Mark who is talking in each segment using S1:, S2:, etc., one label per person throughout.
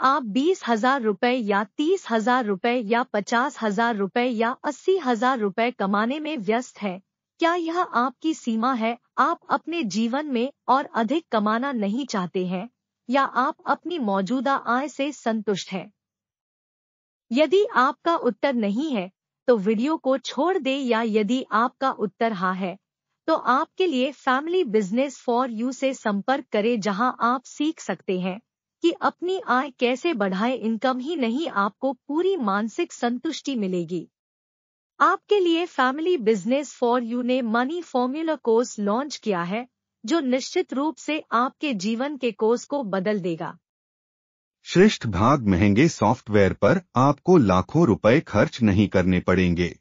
S1: आप बीस हजार रुपए या तीस हजार रुपए या पचास हजार रुपए या अस्सी हजार रुपए कमाने में व्यस्त हैं क्या यह आपकी सीमा है आप अपने जीवन में और अधिक कमाना नहीं चाहते हैं या आप अपनी मौजूदा आय से संतुष्ट हैं यदि आपका उत्तर नहीं है तो वीडियो को छोड़ दे या यदि आपका उत्तर हाँ है तो आपके लिए फैमिली बिजनेस फॉर यू से संपर्क करें जहां आप सीख सकते हैं कि अपनी आय कैसे बढ़ाए इनकम ही नहीं आपको पूरी मानसिक संतुष्टि मिलेगी आपके लिए फैमिली बिजनेस फॉर यू ने मनी फॉर्मूला कोर्स लॉन्च किया है जो निश्चित रूप से आपके जीवन के कोर्स को बदल देगा
S2: श्रेष्ठ भाग महंगे सॉफ्टवेयर पर आपको लाखों रुपए खर्च नहीं करने पड़ेंगे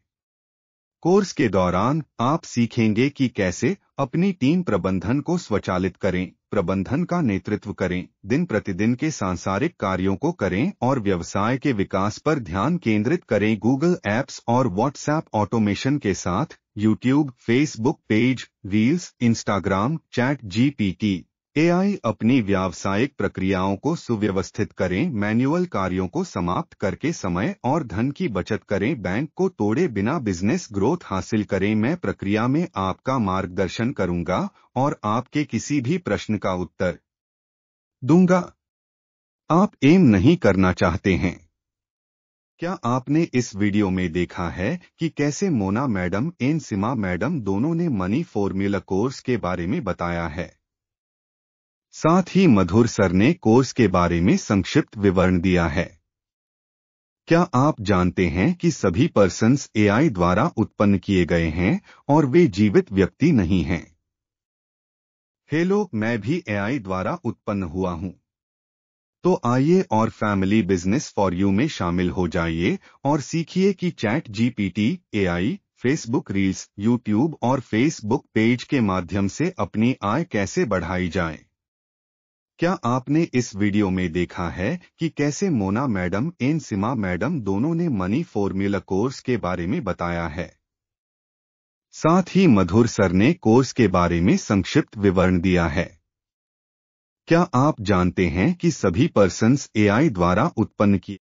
S2: कोर्स के दौरान आप सीखेंगे कि कैसे अपनी टीम प्रबंधन को स्वचालित करें प्रबंधन का नेतृत्व करें दिन प्रतिदिन के सांसारिक कार्यों को करें और व्यवसाय के विकास पर ध्यान केंद्रित करें गूगल एप्स और व्हाट्सएप ऑटोमेशन के साथ YouTube Facebook page reels Instagram chat G AI अपनी व्यावसायिक प्रक्रियाओं को सुव्यवस्थित करें मैनुअल कार्यों को समाप्त करके समय और धन की बचत करें बैंक को तोड़े बिना बिजनेस ग्रोथ हासिल करें मैं प्रक्रिया में आपका मार्गदर्शन करूंगा और आपके किसी भी प्रश्न का उत्तर दूंगा आप एम नहीं करना चाहते हैं क्या आपने इस वीडियो में देखा है कि कैसे Mona madam and Seema madam दोनों ने मनी फॉर्मूला कोर्स के बारे में बताया है साथ ही मधुर सर ने कोर्स के बारे में संक्षिप्त विवरण दिया है क्या आप जानते हैं कि सभी पर्सन्स एआई द्वारा उत्पन्न किए गए हैं और वे जीवित व्यक्ति नहीं हैं हेलो मैं भी एआई द्वारा उत्पन्न हुआ हूं तो आइए और फैमिली बिजनेस फॉर यू में शामिल हो जाइए और सीखिए कि chat GPT AI Facebook reels YouTube और फेसबुक पेज के माध्यम से अपनी आय कैसे बढ़ाई जाए क्या आपने इस वीडियो में देखा है कि कैसे Mona madam and Seema madam दोनों ने मनी फॉर्मूला कोर्स के बारे में बताया है साथ ही मधुर सर ने कोर्स के बारे में संक्षिप्त विवरण दिया है क्या आप
S1: जानते हैं कि सभी पर्सन्स एआई द्वारा उत्पन्न किए